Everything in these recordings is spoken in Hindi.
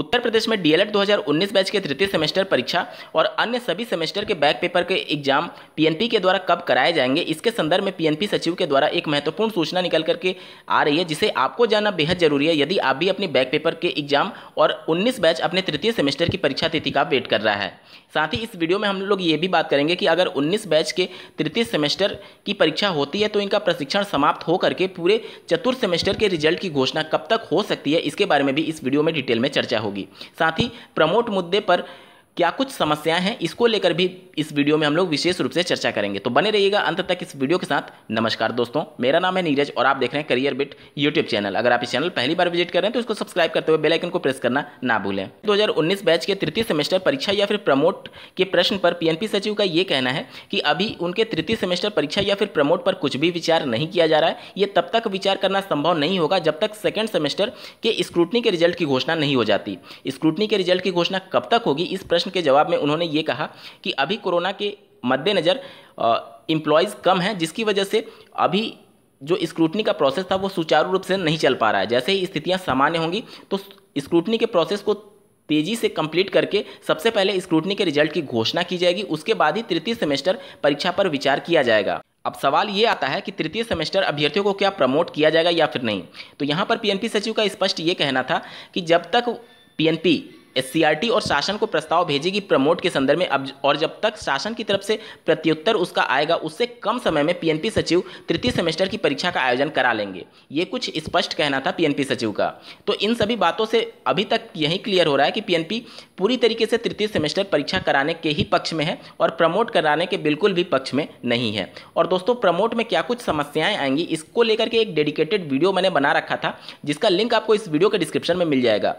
उत्तर प्रदेश में डीएलएड 2019 बैच के तृतीय सेमेस्टर परीक्षा और अन्य सभी सेमेस्टर के बैक पेपर के एग्जाम पीएनपी के द्वारा कब कराए जाएंगे इसके संदर्भ में पीएनपी सचिव के द्वारा एक महत्वपूर्ण सूचना निकल करके आ रही है जिसे आपको जानना बेहद जरूरी है यदि आप भी अपने बैक पेपर के एग्जाम और उन्नीस बैच अपने तृतीय सेमेस्टर की परीक्षा तिथि का वेट कर रहा है साथ ही इस वीडियो में हम लोग ये भी बात करेंगे कि अगर उन्नीस बैच के तृतीय सेमेस्टर की परीक्षा होती है तो इनका प्रशिक्षण समाप्त होकर के पूरे चतुर्थ सेमेस्टर के रिजल्ट की घोषणा कब तक हो सकती है इसके बारे में भी इस वीडियो में डिटेल में चर्चा होगी साथ ही प्रमोट मुद्दे पर क्या कुछ समस्याएं हैं इसको लेकर भी इस वीडियो में हम लोग विशेष रूप से चर्चा करेंगे तो बने रहिएगा अंत तक इस वीडियो के साथ नमस्कार दोस्तों मेरा नाम है नीरज और आप देख रहे हैं करियर बिट यूट्यूब चैनल अगर आप इस चैनल पहली बार विजिट कर रहे हैं तो इसको सब्सक्राइब करते हुए बेलाइकन को प्रेस करना ना भूलें 2019 बैच के तृतीय सेमेस्टर परीक्षा या फिर प्रमोट के प्रश्न पर पीएनपी सचिव का ये कहना है कि अभी उनके तृतीय सेमेस्टर परीक्षा या फिर प्रमोट पर कुछ भी विचार नहीं किया जा रहा है ये तब तक विचार करना संभव नहीं होगा जब तक सेकेंड सेमेस्टर के स्क्रूटनी के रिजल्ट की घोषणा नहीं हो जाती स्क्रूटनी के रिजल्ट की घोषणा कब तक होगी इस प्रश्न प्रश्न के जवाब में उन्होंने ये कहा कि अभी कोरोना के मद्देनज़र इम्प्लॉयज़ कम हैं जिसकी वजह से अभी जो स्क्रूटनी का प्रोसेस था वो सुचारू रूप से नहीं चल पा रहा है जैसे ही स्थितियाँ सामान्य होंगी तो स्क्रूटनी के प्रोसेस को तेजी से कंप्लीट करके सबसे पहले स्क्रूटनी के रिजल्ट की घोषणा की जाएगी उसके बाद ही तृतीय सेमेस्टर परीक्षा पर विचार किया जाएगा अब सवाल ये आता है कि तृतीय सेमेस्टर अभ्यर्थियों को क्या प्रमोट किया जाएगा या फिर नहीं तो यहाँ पर पीएनपी सचिव का स्पष्ट ये कहना था कि जब तक पीएनपी एस और शासन को प्रस्ताव भेजेगी प्रमोट के संदर्भ में अब और जब तक शासन की तरफ से प्रत्युत्तर उसका आएगा उससे कम समय में पीएनपी सचिव तृतीय सेमेस्टर की परीक्षा का आयोजन करा लेंगे ये कुछ स्पष्ट कहना था पीएनपी सचिव का तो इन सभी बातों से अभी तक यही क्लियर हो रहा है कि पीएनपी पूरी तरीके से तृतीय सेमेस्टर परीक्षा कराने के ही पक्ष में है और प्रमोट कराने के बिल्कुल भी पक्ष में नहीं है और दोस्तों प्रमोट में क्या कुछ समस्याएं आएंगी इसको लेकर के एक डेडिकेटेड वीडियो मैंने बना रखा था जिसका लिंक आपको इस वीडियो के डिस्क्रिप्शन में मिल जाएगा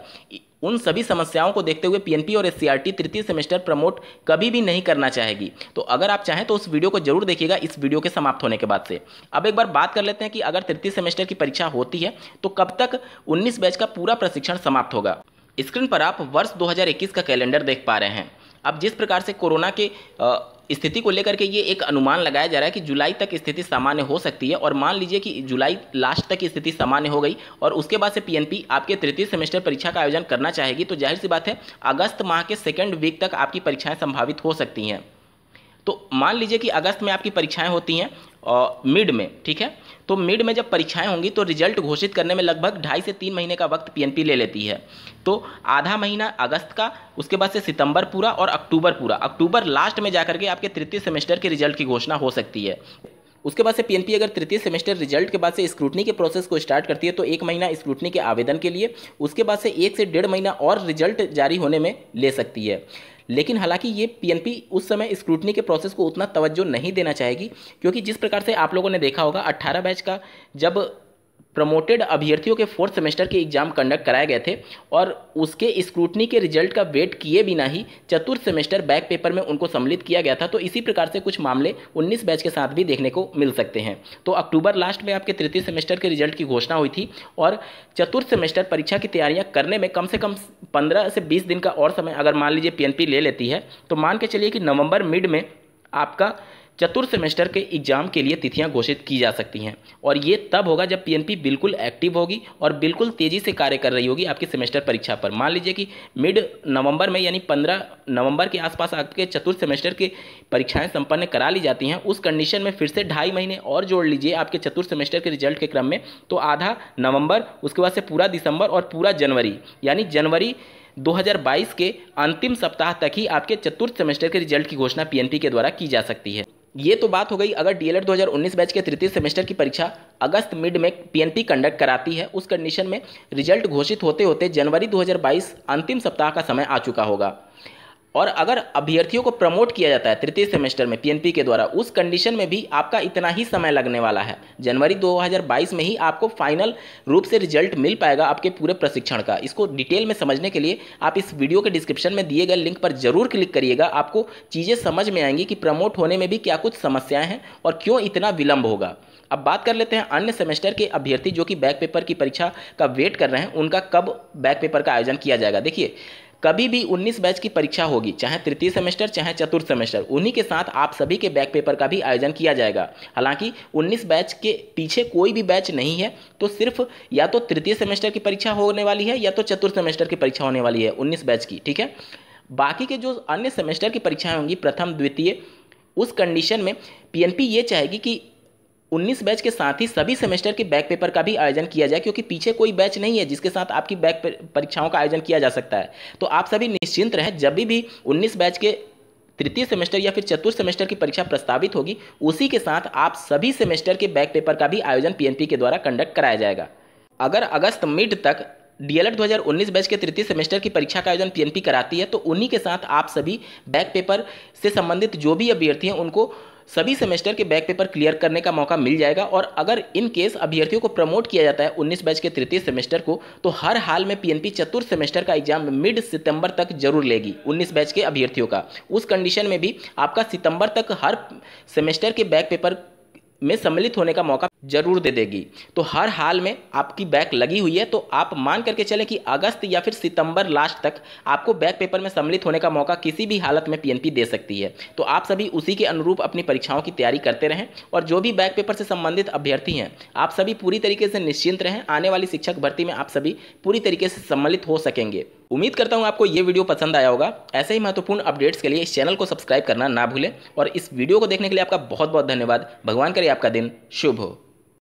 उन सभी समस्याओं को देखते हुए पीएनपी और एससीआरटी तृतीय सेमेस्टर प्रमोट कभी भी नहीं करना चाहेगी तो अगर आप चाहें तो उस वीडियो को जरूर देखिएगा इस वीडियो के समाप्त होने के बाद से अब एक बार बात कर लेते हैं कि अगर तृतीय सेमेस्टर की परीक्षा होती है तो कब तक उन्नीस बैच का पूरा प्रशिक्षण समाप्त होगा स्क्रीन पर आप वर्ष 2021 का कैलेंडर देख पा रहे हैं अब जिस प्रकार से कोरोना के स्थिति को लेकर के ये एक अनुमान लगाया जा रहा है कि जुलाई तक स्थिति सामान्य हो सकती है और मान लीजिए कि जुलाई लास्ट तक स्थिति सामान्य हो गई और उसके बाद से पीएनपी आपके तृतीय सेमेस्टर परीक्षा का आयोजन करना चाहेगी तो जाहिर सी बात है अगस्त माह के सेकेंड वीक तक आपकी परीक्षाएँ संभावित हो सकती हैं तो मान लीजिए कि अगस्त में आपकी परीक्षाएं होती हैं मिड में ठीक है तो मिड में जब परीक्षाएं होंगी तो रिजल्ट घोषित करने में लगभग ढाई से तीन महीने का वक्त पीएनपी ले लेती है तो आधा महीना अगस्त का उसके बाद से सितंबर पूरा और अक्टूबर पूरा अक्टूबर लास्ट में जाकर के आपके तृतीय सेमेस्टर के रिजल्ट की घोषणा हो सकती है उसके बाद से पीएनपी अगर तृतीय सेमेस्टर रिजल्ट के बाद से स्क्रूटनी के प्रोसेस को स्टार्ट करती है तो एक महीना स्क्रूटनी के आवेदन के लिए उसके बाद से एक से डेढ़ महीना और रिजल्ट जारी होने में ले सकती है लेकिन हालांकि ये पीएनपी उस समय स्क्रूटनी के प्रोसेस को उतना तवज्जो नहीं देना चाहेगी क्योंकि जिस प्रकार से आप लोगों ने देखा होगा अट्ठारह बैच का जब प्रमोटेड अभ्यर्थियों के फोर्थ सेमेस्टर के एग्जाम कंडक्ट कराए गए थे और उसके स्क्रूटनी के रिजल्ट का वेट किए बिना ही चतुर्थ सेमेस्टर बैक पेपर में उनको सम्मिलित किया गया था तो इसी प्रकार से कुछ मामले 19 बैच के साथ भी देखने को मिल सकते हैं तो अक्टूबर लास्ट में आपके तृतीय सेमेस्टर के रिजल्ट की घोषणा हुई थी और चतुर्थ सेमेस्टर परीक्षा की तैयारियाँ करने में कम से कम पंद्रह से बीस दिन का और समय अगर मान लीजिए पी ले लेती है तो मान के चलिए कि नवंबर मिड में आपका चतुर्थ सेमेस्टर के एग्जाम के लिए तिथियां घोषित की जा सकती हैं और ये तब होगा जब पीएनपी बिल्कुल एक्टिव होगी और बिल्कुल तेज़ी से कार्य कर रही होगी आपकी सेमेस्टर परीक्षा पर मान लीजिए कि मिड नवंबर में यानी 15 नवंबर के आसपास आपके चतुर्थ सेमेस्टर की परीक्षाएं संपन्न करा ली जाती हैं उस कंडीशन में फिर से ढाई महीने और जोड़ लीजिए आपके चतुर्थ सेमेस्टर के रिजल्ट के क्रम में तो आधा नवंबर उसके बाद से पूरा दिसंबर और पूरा जनवरी यानी जनवरी 2022 के अंतिम सप्ताह तक ही आपके चतुर्थ सेमेस्टर के रिजल्ट की घोषणा पीएनपी के द्वारा की जा सकती है ये तो बात हो गई अगर डीएलएड 2019 बैच के तृतीय सेमेस्टर की परीक्षा अगस्त मिड में पीएनपी कंडक्ट कराती है उस कंडीशन में रिजल्ट घोषित होते होते जनवरी 2022 अंतिम सप्ताह का समय आ चुका होगा और अगर अभ्यर्थियों को प्रमोट किया जाता है तृतीय सेमेस्टर में पीएनपी के द्वारा उस कंडीशन में भी आपका इतना ही समय लगने वाला है जनवरी 2022 में ही आपको फाइनल रूप से रिजल्ट मिल पाएगा आपके पूरे प्रशिक्षण का इसको डिटेल में समझने के लिए आप इस वीडियो के डिस्क्रिप्शन में दिए गए लिंक पर जरूर क्लिक करिएगा आपको चीज़ें समझ में आएंगी कि प्रमोट होने में भी क्या कुछ समस्याएँ हैं और क्यों इतना विलंब होगा अब बात कर लेते हैं अन्य सेमेस्टर के अभ्यर्थी जो कि बैक पेपर की परीक्षा का वेट कर रहे हैं उनका कब बैक पेपर का आयोजन किया जाएगा देखिए कभी भी 19 बैच की परीक्षा होगी चाहे तृतीय सेमेस्टर चाहे चतुर्थ सेमेस्टर उन्हीं के साथ आप सभी के बैक पेपर का भी आयोजन किया जाएगा हालांकि 19 बैच के पीछे कोई भी बैच नहीं है तो सिर्फ या तो तृतीय सेमेस्टर की परीक्षा होने वाली है या तो चतुर्थ सेमेस्टर की परीक्षा होने वाली है उन्नीस बैच की ठीक है बाकी के जो अन्य सेमेस्टर की परीक्षाएं होंगी प्रथम द्वितीय उस कंडीशन में पीएनपी ये चाहेगी कि उन्नीस बैच के साथ ही सभी सेमेस्टर के बैक पेपर का भी आयोजन किया जाए क्योंकि पीछे कोई बैच नहीं है जिसके साथ आपकी बैक परीक्षाओं का आयोजन किया जा सकता है तो आप सभी निश्चिंत रहें जब भी, उन्नीस बैच के तृतीय सेमेस्टर या फिर चतुर्थ सेमेस्टर की परीक्षा प्रस्तावित होगी उसी के साथ आप सभी सेमेस्टर के बैक पेपर का भी आयोजन पीएनपी के द्वारा कंडक्ट कराया जाएगा अगर अगस्त मिड तक डीएलएड 2019 बैच के तृतीय सेमेस्टर की परीक्षा का आयोजन पीएनपी कराती है तो उन्हीं के साथ आप सभी बैक पेपर से संबंधित जो भी अभ्यर्थी हैं उनको सभी सेमेस्टर के बैक पेपर क्लियर करने का मौका मिल जाएगा और अगर इन केस अभ्यर्थियों को प्रमोट किया जाता है उन्नीस बैच के तृतीय सेमेस्टर को तो हर हाल में पीएनपी चतुर्थ सेमेस्टर का एग्जाम मिड सितंबर तक जरूर लेगी उन्नीस बैच के अभ्यर्थियों का उस कंडीशन में भी आपका सितंबर तक हर सेमेस्टर के बैक पेपर में सम्मिलित होने का मौका जरूर दे देगी तो हर हाल में आपकी बैक लगी हुई है तो आप मान करके चलें कि अगस्त या फिर सितंबर लास्ट तक आपको बैक पेपर में सम्मिलित होने का मौका किसी भी हालत में पीएनपी दे सकती है तो आप सभी उसी के अनुरूप अपनी परीक्षाओं की तैयारी करते रहें और जो भी बैक पेपर से संबंधित अभ्यर्थी हैं आप सभी पूरी तरीके से निश्चिंत रहें आने वाली शिक्षक भर्ती में आप सभी पूरी तरीके से सम्मिलित हो सकेंगे उम्मीद करता हूँ आपको ये वीडियो पसंद आया होगा ऐसे ही महत्वपूर्ण अपडेट्स के लिए इस चैनल को सब्सक्राइब करना ना भूलें और इस वीडियो को देखने के लिए आपका बहुत बहुत धन्यवाद भगवान करे आपका दिन शुभ हो